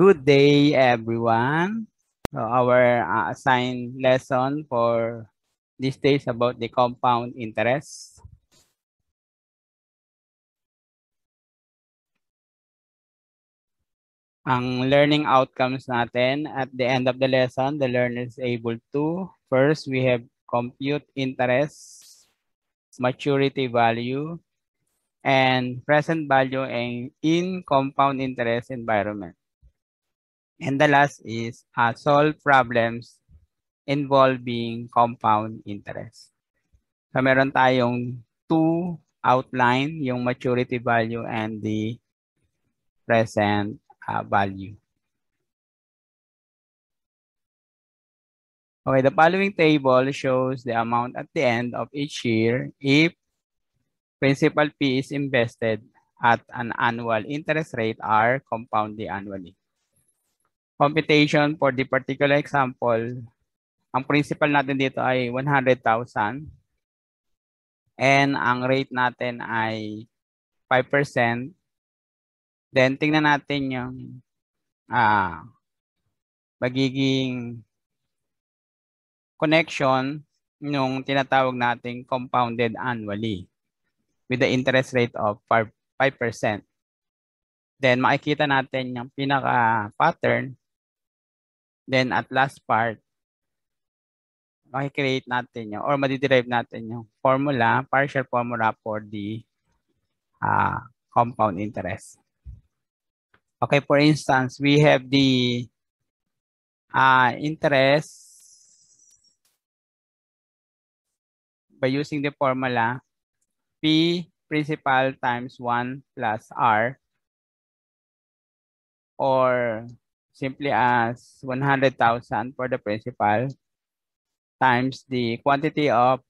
Good day, everyone. So our uh, assigned lesson for this day is about the compound interest. Ang learning outcomes natin at the end of the lesson, the learner is able to, first, we have compute interest, maturity value, and present value in, in compound interest environment. And the last is uh, solve problems involving compound interest. So meron tayong two outline, yung maturity value and the present uh, value. Okay, the following table shows the amount at the end of each year if principal fee is invested at an annual interest rate R compounded annually computation for the particular example, ang principal natin dito ay 100,000 and ang rate natin ay 5%. Then tingnan natin yung ah, magiging connection nung tinatawag nating compounded annually with the interest rate of 5%. Then makikita natin yung pinaka-pattern Then at last part, makikreate natin yung or madi-derive natin yung formula, partial formula for the uh, compound interest. Okay, for instance, we have the uh, interest by using the formula P principal times 1 plus R or simply as 100,000 for the principal times the quantity of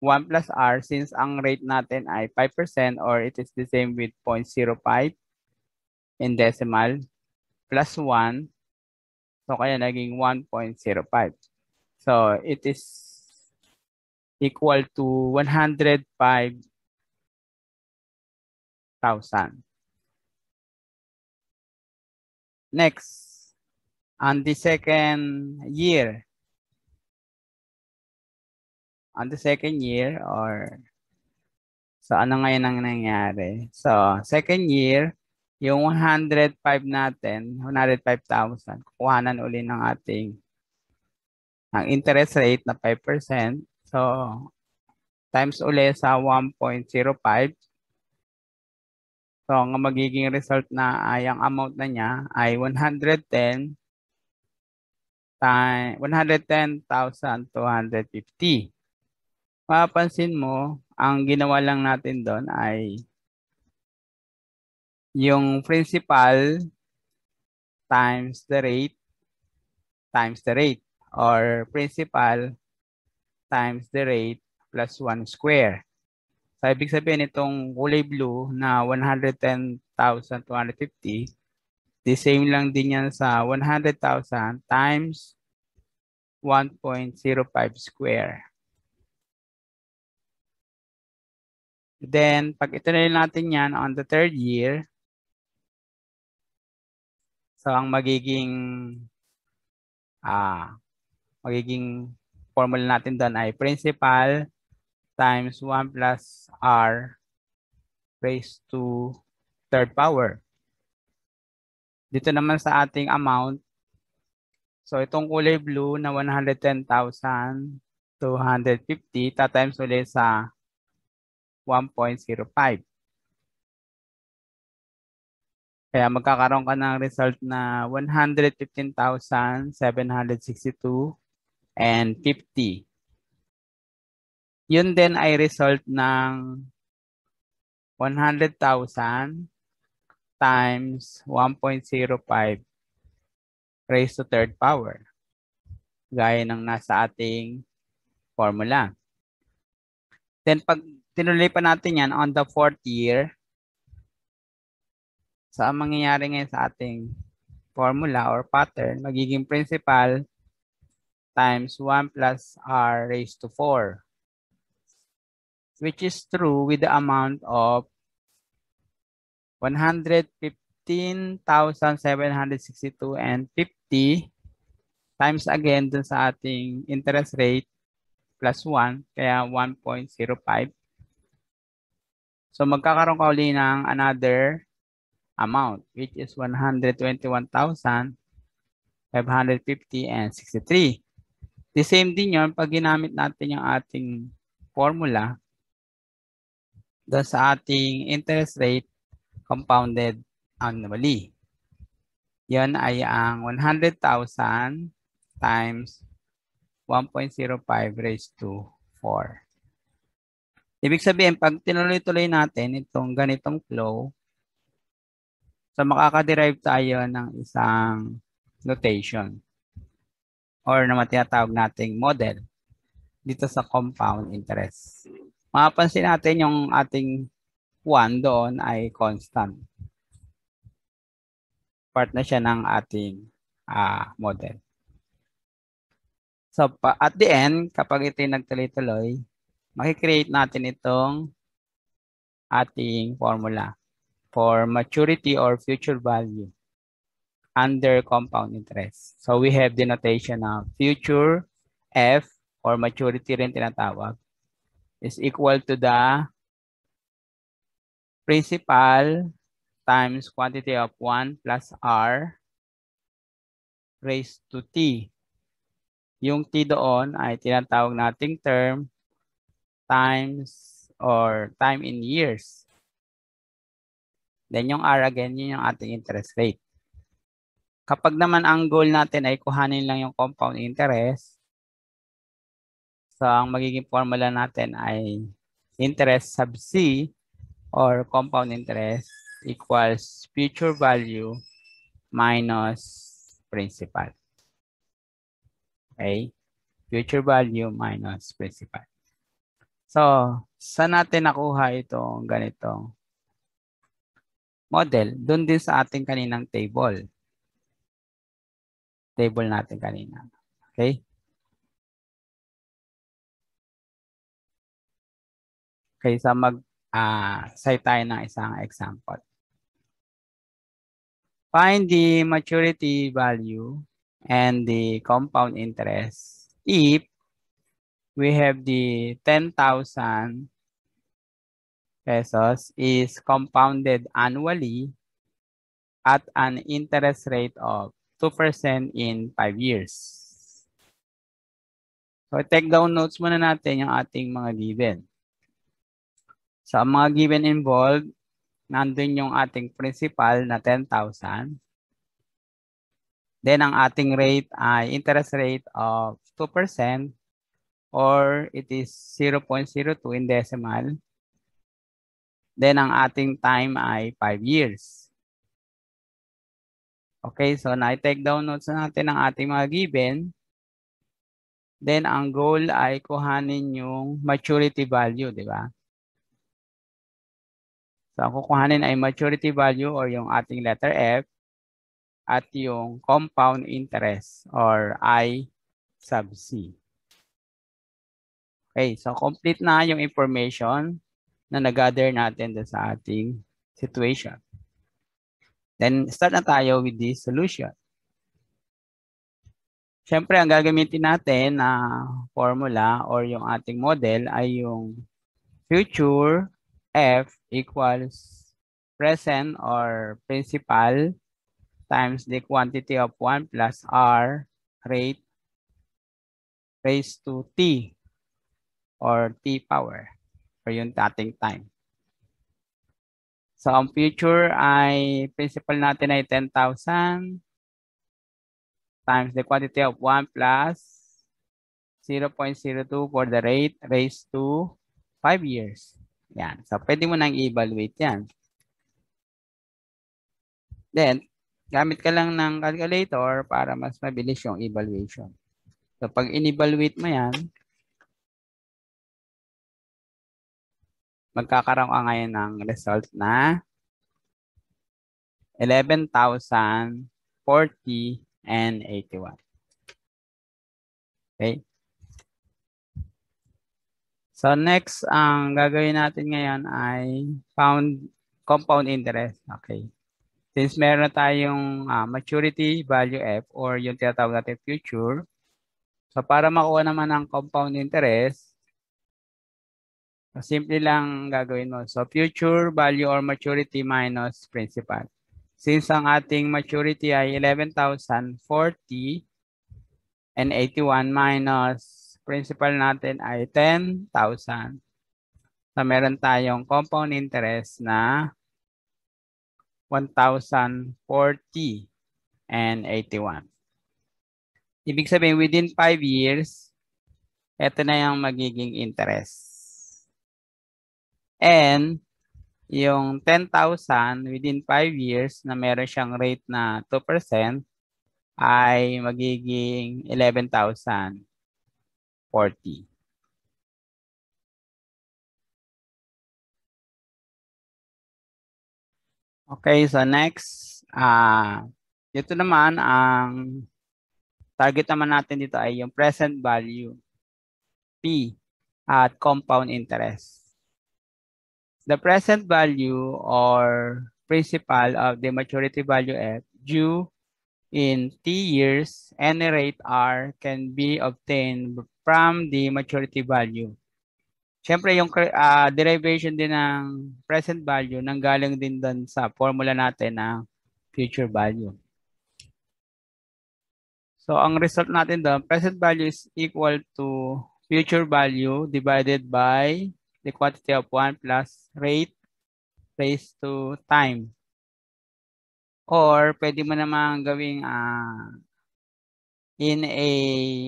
1 plus R since ang rate natin ay 5% or it is the same with 0.05 in decimal plus 1. So kaya naging 1.05. So it is equal to 105,000. Next, on the second year. On the second year or so ano ngayon ang nangyari? So second year, yung 105 natin, 105,000, kukuhanan uli ng ating ang interest rate na 5%. So, times uli sa 1.05 So, ang magiging result na ay ang amount na niya ay 110 110,250. Mapapansin mo, ang ginawa lang natin doon ay yung principal times the rate times the rate or principal times the rate plus 1 square. So, ibig sabihin itong kulay blue na 110,250, the same lang din yan sa 100,000 times 1.05 square. Then, pag ituloy natin yan on the third year, so ang magiging ah, magiging formula natin doon ay principal times 1 plus r raised to third power. Dito naman sa ating amount, so itong kulay blue na 110,250, ta-times ulit sa 1.05. Kaya magkakaroon ka ng result na 115,762 and 50. Yun din ay result ng 100,000 times 1.05 raised to third power. Gaya ng nasa ating formula. Then pag tinuloy pa natin yan on the fourth year, so mangyayari ngayon sa ating formula or pattern, magiging principal times 1 plus r raised to 4 which is true with the amount of 115,762 and 50 times again dun sa ating interest rate plus 1, kaya 1.05. So magkakaroon ka uli ng another amount which is 121,550 and 63. The same din yon pag ginamit natin yung ating formula doon sa ating interest rate compounded annually. Yan ay ang 100,000 times 1.05 raised to 4. Ibig sabihin, pag tinuloy-tuloy natin itong ganitong flow, so makakaderive tayo ng isang notation or na tinatawag nating model dito sa compound interest mapapansin natin yung ating 1 doon ay constant. Part na siya ng ating uh, model. So at the end, kapag ito yung nagtuloy-tuloy, makikreate natin itong ating formula for maturity or future value under compound interest. So we have the notation of future F or maturity rin tinatawag is equal to the principal times quantity of 1 plus r raised to t. Yung t doon ay tinatawag nating term times or time in years. Then yung r again, yun yung ating interest rate. Kapag naman ang goal natin ay kuhanin lang yung compound interest, So, ang magiging formula natin ay interest sub C or compound interest equals future value minus principal. Okay? Future value minus principal. So, saan natin nakuha itong ganitong model? Doon din sa ating kaninang table. Table natin kanina. Okay? kaysa mag uh, ah, cite tayo ng isang example. Find the maturity value and the compound interest if we have the 10,000 pesos is compounded annually at an interest rate of 2% in 5 years. So, take down notes muna natin yung ating mga given. So, ang mga given involved, nandun yung ating principal na 10,000. Then, ang ating rate ay interest rate of 2% or it is 0.02 in decimal. Then, ang ating time ay 5 years. Okay, so na-take down notes natin ang ating mga given. Then, ang goal ay kuhanin yung maturity value, di ba? So, ang kukuhanin ay maturity value or yung ating letter F at yung compound interest or I sub C. Okay, so complete na yung information na nag-gather natin sa ating situation. Then, start na tayo with this solution. Siyempre, ang gagamitin natin na formula or yung ating model ay yung future f equals present or principal times the quantity of 1 plus r rate raised to t or t power for yung dating time. So, ang future ay principal natin ay 10,000 times the quantity of 1 plus 0.02 for the rate raised to 5 years. Yan. So, pwede mo nang i-evaluate yan. Then, gamit ka lang ng calculator para mas mabilis yung evaluation. So, pag in-evaluate mo yan, magkakaroon ka ngayon ng result na 11,040 and 81. Okay? So next, ang gagawin natin ngayon ay found compound interest. Okay. Since meron tayong uh, maturity value F or yung tinatawag natin future, so para makuha naman ang compound interest, so simple lang gagawin mo. So future value or maturity minus principal. Since ang ating maturity ay 11,040 and 81 minus principal natin ay 10,000. So, meron tayong compound interest na 1,040 and 81. Ibig sabihin, within 5 years, ito na yung magiging interest. And, yung 10,000 within 5 years na meron siyang rate na 2%, ay magiging 11,000. 40. Okay, so next, uh, ito naman ang target naman natin dito ay yung present value P at compound interest. The present value or principal of the maturity value F due in T years, any rate R can be obtained from the maturity value. Siyempre, yung uh, derivation din ng present value nanggaling din doon sa formula natin na future value. So, ang result natin doon, present value is equal to future value divided by the quantity of 1 plus rate raised to time. Or pwede mo naman gawing uh, in a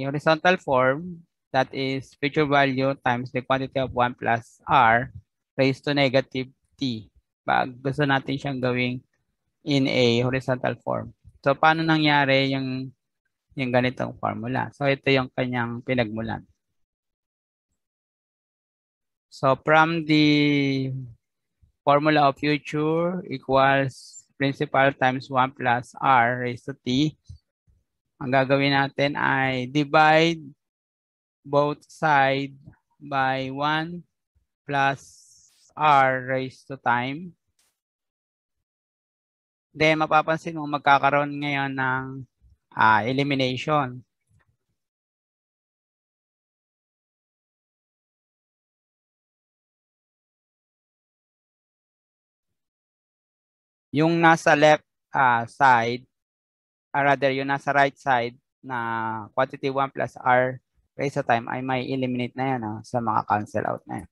horizontal form that is future value times the quantity of 1 plus r raised to negative t. Pag gusto natin siyang gawing in a horizontal form. So paano nangyari yung yung ganitong formula? So ito yung kanyang pinagmulan. So from the formula of future equals principal times 1 plus r raised to t. Ang gagawin natin ay divide both side by 1 plus r raised to time. Then mapapansin mo magkakaroon ngayon ng uh, elimination. Yung nasa left uh, side, or ah, rather yung nasa right side na quantity 1 plus R raised sa time ay may eliminate na yan oh, sa mga cancel out na yan.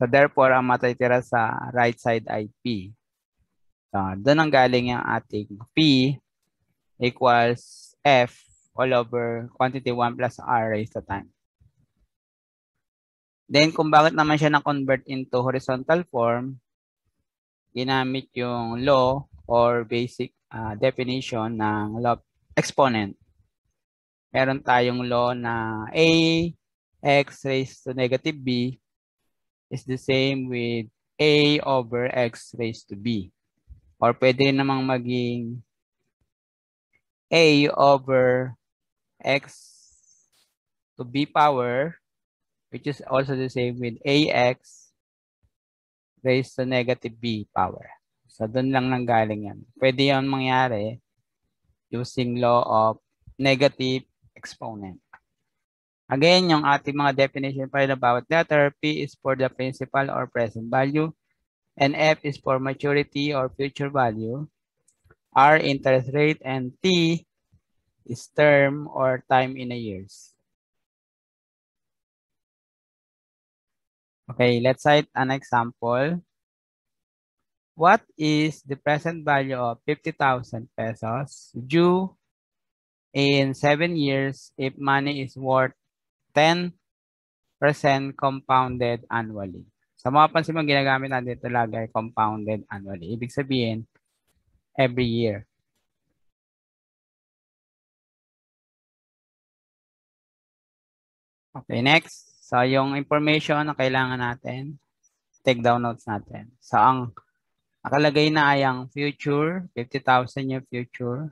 So therefore, ang matitira sa right side ay P. So doon ang galing yung ating P equals F all over quantity 1 plus R raised to time. Then, kung bakit naman siya na-convert into horizontal form, ginamit yung law or basic uh, definition ng law exponent. Meron tayong law na A x raised to negative b is the same with A over x raised to b. Or pwede rin namang maging A over x to b power which is also the same with AX raised to negative B power. So, doon lang nanggaling yan. Pwede yan mangyari using law of negative exponent. Again, yung ating mga definition para na bawat letter, P is for the principal or present value, and F is for maturity or future value, R interest rate, and T is term or time in a years. Okay, let's cite an example. What is the present value of 50,000 pesos due in 7 years if money is worth 10% compounded annually? Sa so, mapansin mo, ginagamit natin ito lagi compounded annually. Ibig sabihin, every year. Okay, next. So, yung information na kailangan natin, take down notes natin. So, ang nakalagay na ay ang future, 50,000 yung future.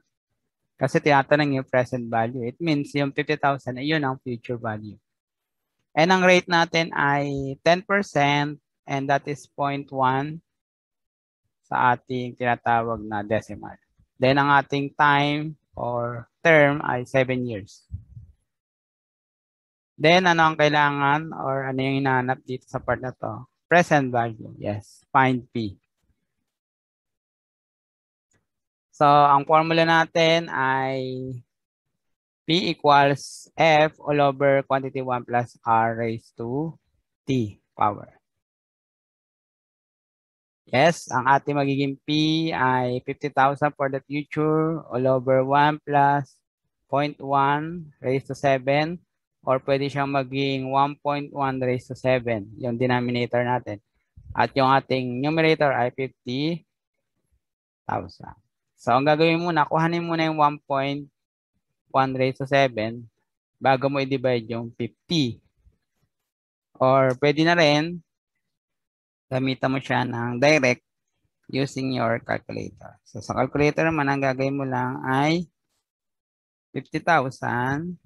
Kasi tinatanong yung present value. It means yung 50,000 ay yun ang future value. And ang rate natin ay 10% and that is 0.1 sa ating tinatawag na decimal. Then ang ating time or term ay 7 years. Then, ano ang kailangan or ano yung hinahanap dito sa part na to? Present value. Yes. Find P. So, ang formula natin ay P equals F all over quantity 1 plus R raised to T power. Yes, ang ating magiging P ay 50,000 for the future all over 1 plus 0.1 raised to 7 or pwede siyang maging 1.1 raised to 7, yung denominator natin. At yung ating numerator ay 50,000. So, ang gagawin muna, kuhanin muna yung 1.1 raised to 7 bago mo i-divide yung 50. Or pwede na rin, gamitan mo siya ng direct using your calculator. So, sa calculator naman, ang gagawin mo lang ay 50,000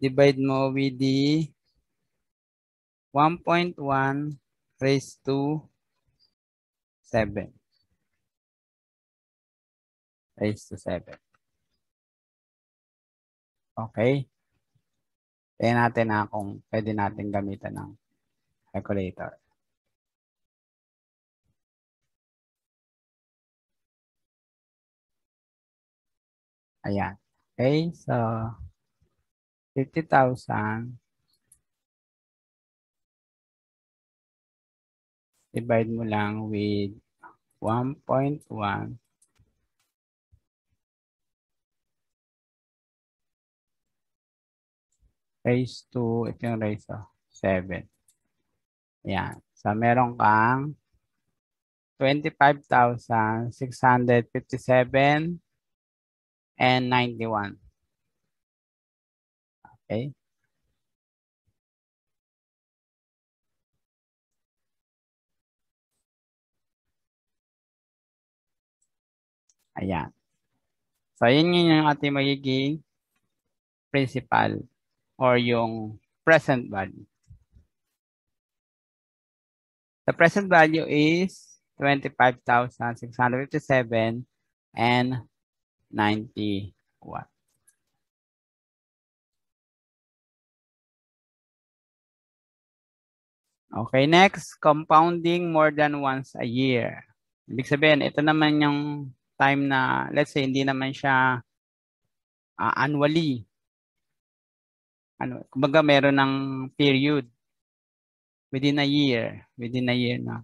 divide mo with the 1.1 raised to 7. Raised to 7. Okay. Tingnan natin na kung pwede natin gamitan ng calculator. Ayan. Okay, so 50,000 divide mo lang with 1.1 raised to, ito yung raised to, 7. Yan. So, meron kang 25,657 and 91. Okay? Ayan. So, yun yun yung ating magiging principal or yung present value. The present value is 25,657 and 91. Okay, next, compounding more than once a year. Ibig sabihin, ito naman yung time na, let's say, hindi naman siya uh, annually. Ano, kumbaga meron ng period within a year, within a year na.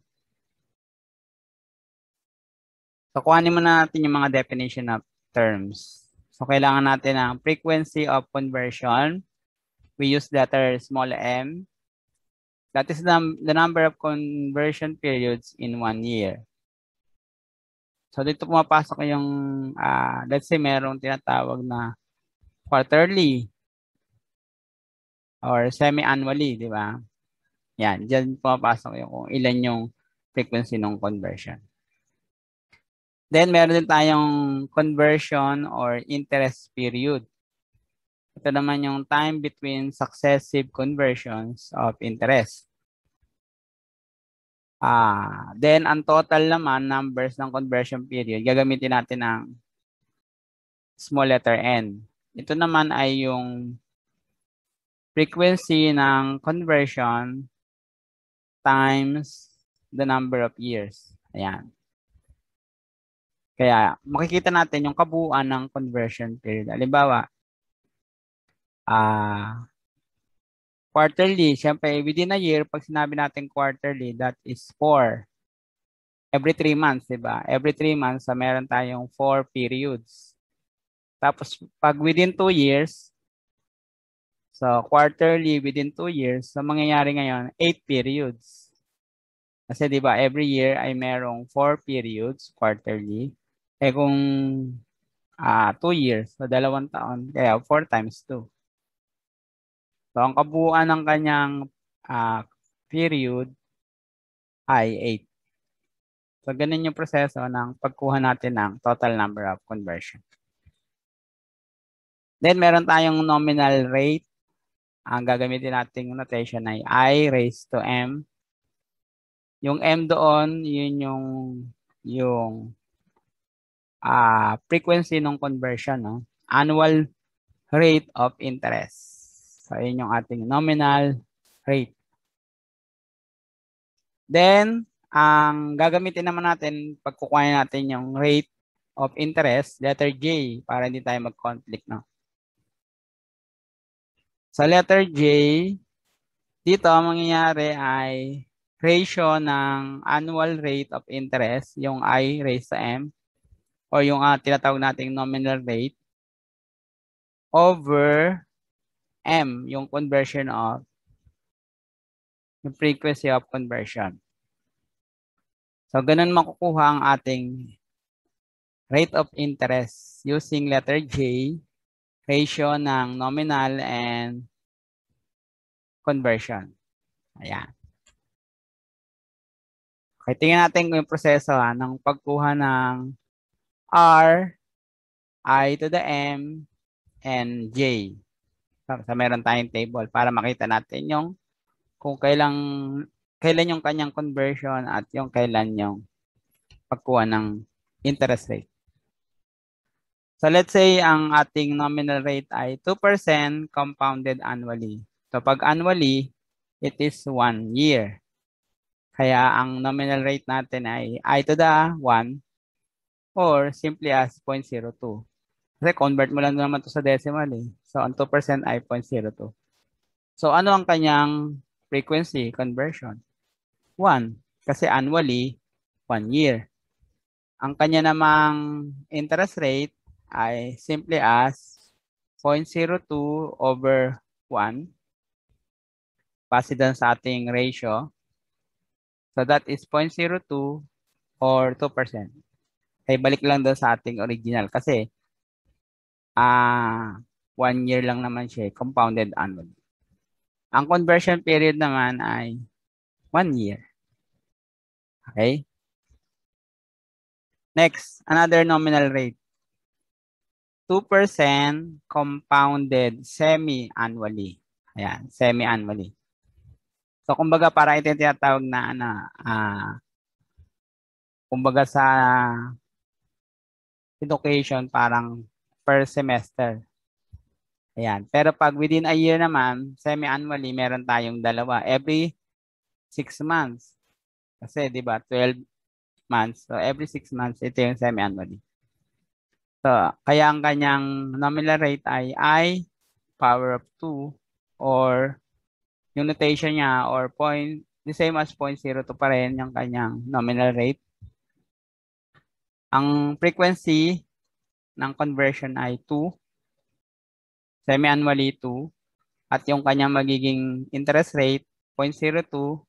So, kuhanin mo natin yung mga definition of terms. So, kailangan natin ang frequency of conversion. We use letter small m. That is the, the number of conversion periods in one year. So dito pumapasok yung, uh, let's say merong tinatawag na quarterly or semi-annually, di ba? Yan, dyan pumapasok yung kung ilan yung frequency ng conversion. Then meron din tayong conversion or interest period. Ito naman yung time between successive conversions of interest. Ah, then ang total naman numbers ng conversion period, gagamitin natin ang small letter n. Ito naman ay yung frequency ng conversion times the number of years. Ayan. Kaya makikita natin yung kabuuan ng conversion period. Halimbawa, uh, quarterly, siyempre within a year, pag sinabi natin quarterly, that is four. Every three months, di ba? Every three months, uh, meron tayong four periods. Tapos pag within two years, so quarterly within two years, so mangyayari ngayon, eight periods. Kasi di ba every year ay merong four periods quarterly. Eh kung uh, two years, so dalawang taon, kaya four times two. So, ang kabuuan ng kanyang uh, period ay 8. So, ganun yung proseso ng pagkuha natin ng total number of conversion. Then, meron tayong nominal rate. Ang gagamitin nating notation ay i raised to m. Yung m doon, yun yung yung uh, frequency ng conversion, no? annual rate of interest. So, ayun yung ating nominal rate. Then, ang gagamitin naman natin, pagkukuha natin yung rate of interest, letter J, para hindi tayo mag-conflict. No? Sa letter J, dito ang mangyayari ay ratio ng annual rate of interest, yung I raised to M, or yung uh, tinatawag nating nominal rate, over M, yung conversion of, yung frequency of conversion. So, ganun makukuha ang ating rate of interest using letter J, ratio ng nominal and conversion. Ayan. Okay, tingnan natin yung proseso ha, ah, ng pagkuha ng R, I to the M, and J sa meron tayong table para makita natin yung kung kailang kailan yung kanyang conversion at yung kailan yung pagkuha ng interest rate. So let's say ang ating nominal rate ay 2% compounded annually. So pag annually, it is 1 year. Kaya ang nominal rate natin ay i to the 1 or simply as 0.02. Kasi convert mo lang naman to sa decimal eh. So, ang 2% ay 0.02. So, ano ang kanyang frequency conversion? 1. Kasi annually, 1 year. Ang kanya namang interest rate ay simply as 0.02 over 1 base dun sa ating ratio. So that is 0.02 or 2%. Ay balik lang doon sa ating original kasi ah uh, One year lang naman siya, eh, compounded annually. Ang conversion period naman ay one year. Okay? Next, another nominal rate. 2% compounded semi-annually. Ayan, semi-annually. So, kumbaga, para ito yung tinatawag na, na uh, kumbaga sa education, parang per semester. Ayan. Pero pag within a year naman, semi-annually, meron tayong dalawa. Every 6 months. Kasi, di ba, 12 months. So, every 6 months, ito yung semi-annually. So, kaya ang kanyang nominal rate ay I power of 2 or yung notation niya or point, the same as 0.02 pa rin yung kanyang nominal rate. Ang frequency ng conversion ay 2 semi-annually 2 at yung kanyang magiging interest rate 0.02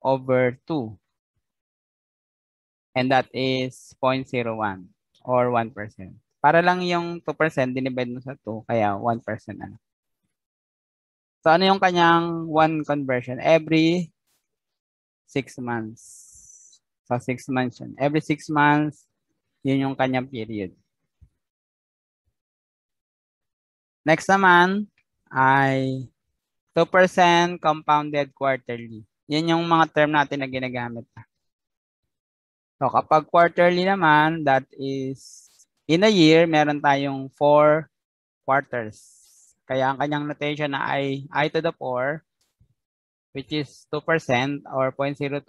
over 2. And that is 0.01 or 1%. Para lang yung 2%, dinivide mo sa 2, kaya 1% ano. So ano yung kanyang one conversion? Every 6 months. So 6 months yun. Every 6 months, yun yung kanyang period. Next naman ay 2% compounded quarterly. Yan yung mga term natin na ginagamit. So kapag quarterly naman, that is in a year, meron tayong 4 quarters. Kaya ang kanyang notation na ay i to the 4 which is 2% or 0.02.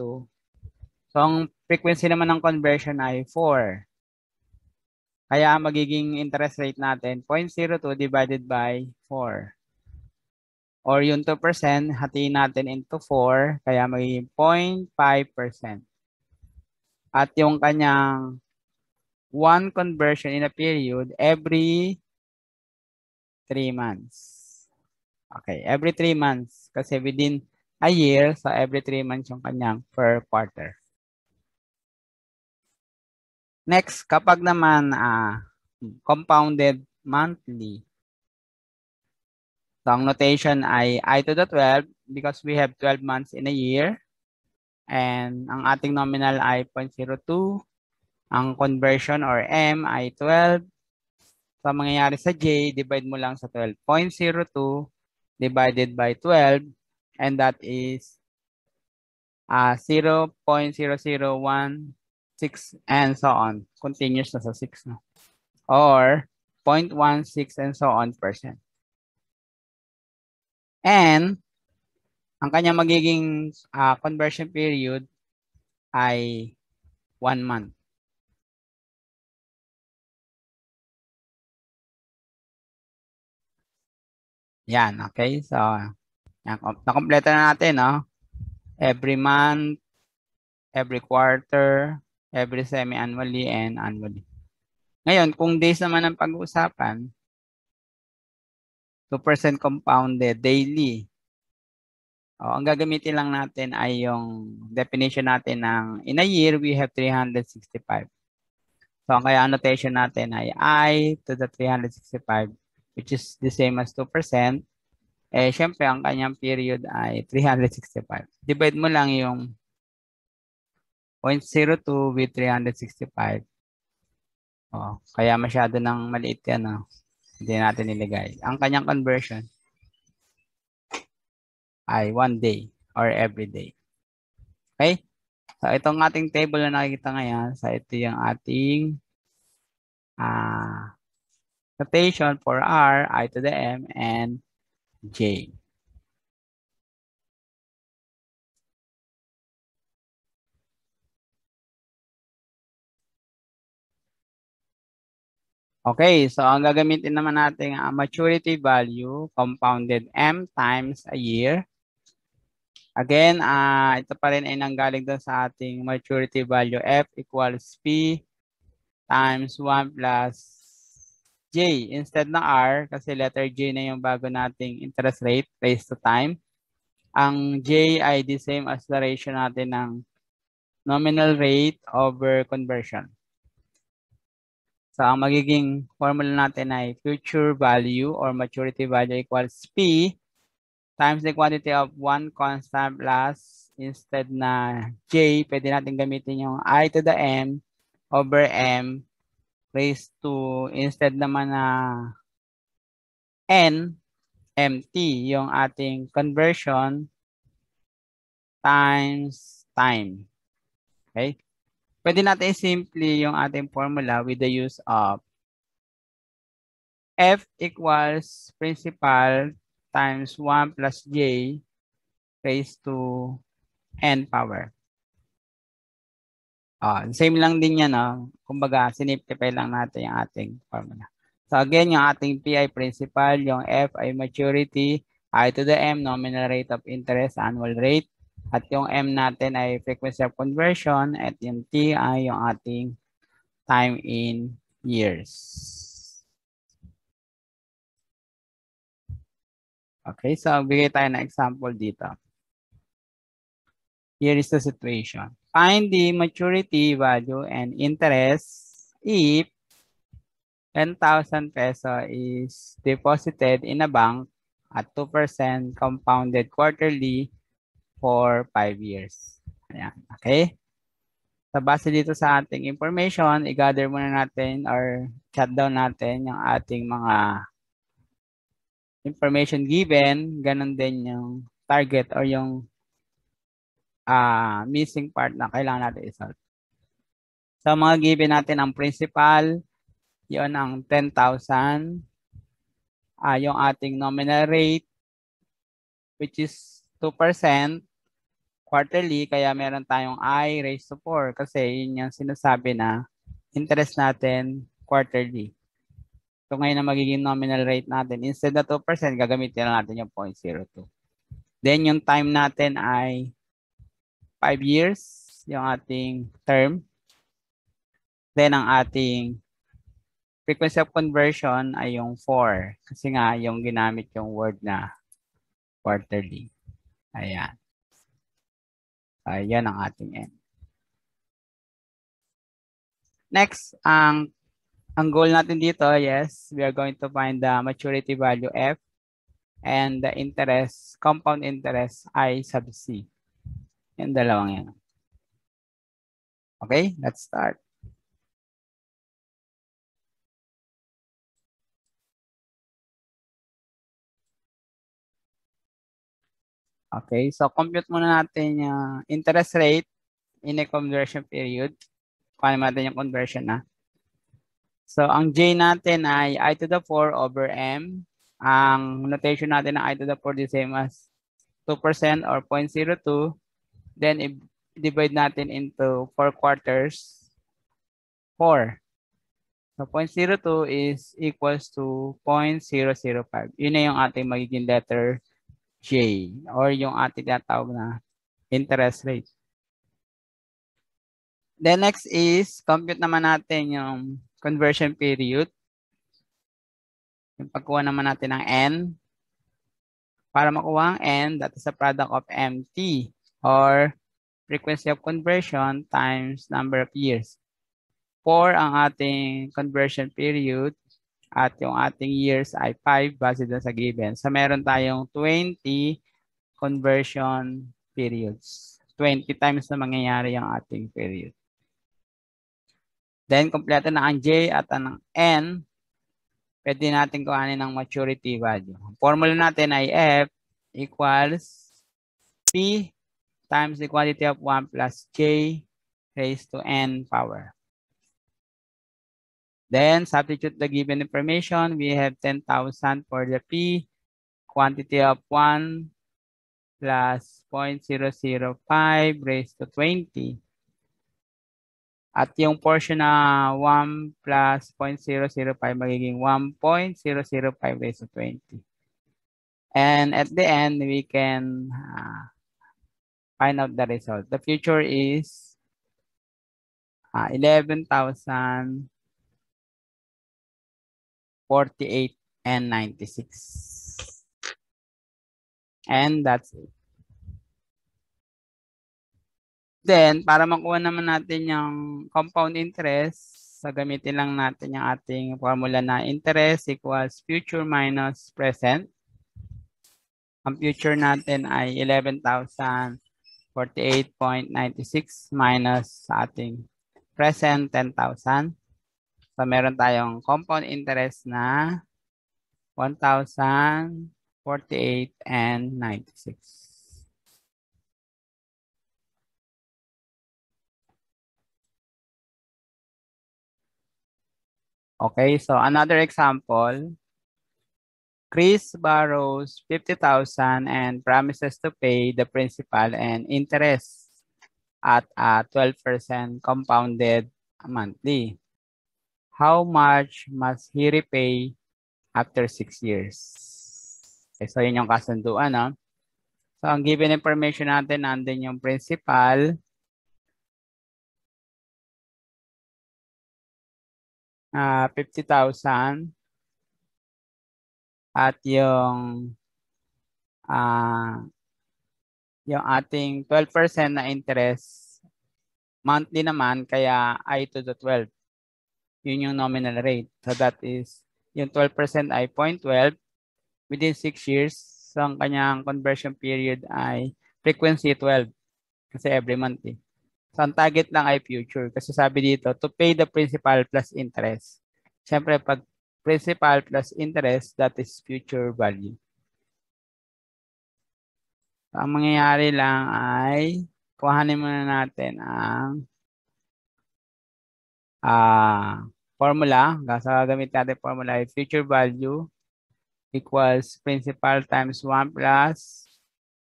So ang frequency naman ng conversion ay 4. Kaya magiging interest rate natin 0.02 divided by 4. Or yung 2%, hatiin natin into 4, kaya magiging 0.5%. At yung kanyang one conversion in a period every 3 months. Okay, every 3 months. Kasi within a year, so every 3 months yung kanyang per quarter. Next, kapag naman uh, compounded monthly, so ang notation ay I to the 12 because we have 12 months in a year. And ang ating nominal ay 0.02. Ang conversion or M ay 12. So mangyayari sa J, divide mo lang sa 12.02 divided by 12. And that is uh, ah, 0.001 6, and so on. Continuous na sa 6 No? Or 0.16 and so on percent. And ang kanya magiging uh, conversion period ay 1 month. Yan, okay? So, nakompleto na natin, no? Every month, every quarter, every semi-annually and annually. Ngayon, kung days naman ang pag-uusapan, 2% compounded daily. O, ang gagamitin lang natin ay yung definition natin ng in a year, we have 365. So, ang kaya annotation natin ay i to the 365, which is the same as 2%. Eh, syempre, ang kanyang period ay 365. Divide mo lang yung 0.02 with 365. Oh, kaya masyado ng maliit yan. Oh. Hindi natin nilagay. Ang kanyang conversion ay one day or every day. Okay? So, itong ating table na nakikita ngayon. So, ito yung ating uh, notation for R, I to the M, and J. Okay, so ang gagamitin naman natin ang ah, maturity value compounded M times a year. Again, uh, ito pa rin ay nanggaling doon sa ating maturity value F equals P times 1 plus J instead na R kasi letter J na yung bago nating interest rate raised to time. Ang J ay the same as the ratio natin ng nominal rate over conversion. So, ang magiging formula natin ay future value or maturity value equals P times the quantity of one constant plus instead na J, pwede natin gamitin yung I to the M over M raised to instead naman na N, MT, yung ating conversion times time. Okay? pwede natin simply yung ating formula with the use of F equals principal times 1 plus J raised to N power. Uh, same lang din yan. Uh, kumbaga, siniptify lang natin yung ating formula. So again, yung ating PI principal, yung F ay maturity, I to the M, nominal rate of interest, annual rate. At yung M natin ay frequency of conversion at yung T ay yung ating time in years. Okay, so bigay tayo ng example dito. Here is the situation. Find the maturity value and interest if 10,000 peso is deposited in a bank at 2% compounded quarterly for 5 years. Ayan, okay? Sa base dito sa ating information, i-gather muna natin or chat down natin yung ating mga information given. Ganon din yung target or yung uh, missing part na kailangan natin isolve. So, mga given natin ang principal, yon ang 10,000. Uh, ah, yung ating nominal rate, which is 2% quarterly, kaya meron tayong i raised to 4 kasi yun yung sinasabi na interest natin quarterly. So ngayon ang magiging nominal rate natin, instead na 2%, gagamitin na natin yung 0.02. Then yung time natin ay 5 years, yung ating term. Then ang ating frequency of conversion ay yung 4 kasi nga yung ginamit yung word na quarterly. Ayan. Uh, yan ang ating N. Next, ang ang goal natin dito, yes, we are going to find the maturity value F and the interest, compound interest I sub C. Yan dalawang yan. Okay, let's start. Okay, so compute muna natin yung interest rate in a conversion period. Kuha natin yung conversion na. Ah. So, ang J natin ay I to the 4 over M. Ang notation natin ng I to the 4 the same as 2% or 0.02. Then, divide natin into 4 quarters. 4. So, 0.02 is equals to 0.005. Yun na yung ating magiging letter J or yung ating tinatawag na interest rate. Then next is compute naman natin yung conversion period. Yung pagkuha naman natin ng N. Para makuha ang N, that is the product of MT or frequency of conversion times number of years. 4 ang ating conversion period at yung ating years ay 5 base dun sa given. So meron tayong 20 conversion periods. 20 times na mangyayari yung ating period. Then, kompleto na ang J at ang N. Pwede natin kuhanin ng maturity value. Ang formula natin ay F equals P times the quantity of 1 plus J raised to N power. Then substitute the given information. We have 10,000 for the P, quantity of 1 plus 0.005 raised to 20. At yung portion na 1 plus 0.005 magiging 1.005 raised to 20. And at the end, we can uh, find out the result. The future is uh, 11,000 48, and 96. And that's it. Then, para makuha naman natin yung compound interest, sa gamitin lang natin yung ating formula na interest equals future minus present. Ang future natin ay 11,048.96 minus ating present 10,000. So, meron tayong compound interest na 1,048 and 96. Okay, so another example. Chris borrows 50,000 and promises to pay the principal and interest at a 12% compounded monthly how much must he repay after 6 years? Okay, eh, so, yun yung kasunduan. No? Ah. So, ang given information natin, nandun yung principal. Uh, ah, 50,000 at yung uh, yung ating 12% na interest monthly naman kaya I to the 12. Yun yung nominal rate. So that is, yung 12% ay 0.12. Within 6 years, so ang kanyang conversion period ay frequency 12. Kasi every month eh. So ang target lang ay future. Kasi sabi dito, to pay the principal plus interest. Siyempre, pag principal plus interest, that is future value. So, ang mangyayari lang ay kuhanin muna natin ang ah uh, formula, gagamit natin formula, future value equals principal times 1 plus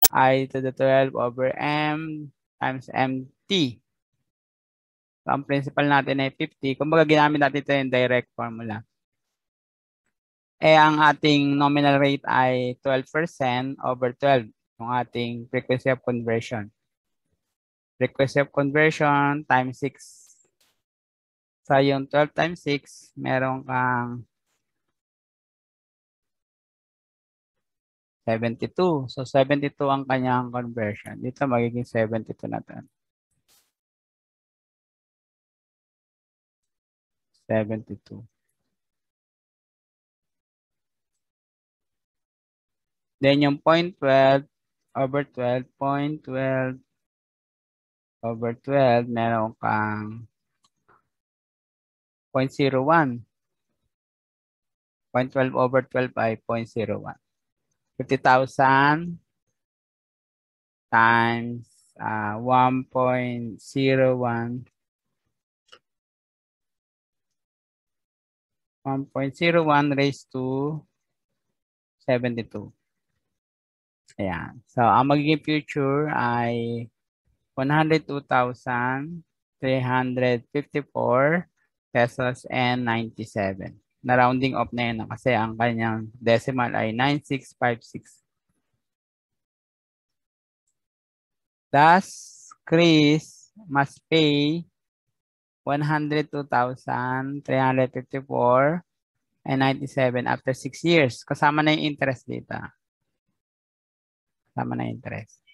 i to the 12 over m times mt. So, ang principal natin ay 50. Kung ginamit natin ito yung direct formula. Eh, ang ating nominal rate ay 12% over 12 yung ating frequency of conversion. Frequency of conversion times 6 So, yung 12 times 6, meron kang 72. So, 72 ang kanyang conversion. Dito, magiging 72 na ito. 72. Then, yung 0.12 over 12, 0.12 over 12, meron kang 0.01. 0.12 over 12 by 0.01. 50,000 times uh, 1.01 1.01 raised to 72. Ayan. So, ang magiging future ay 102,354 pesos and 97. Na-rounding off na yun ah, kasi ang kanyang decimal ay 9656. Thus, Chris must pay 102,354 and 97 after 6 years. Kasama na yung interest dito. Kasama na yung interest.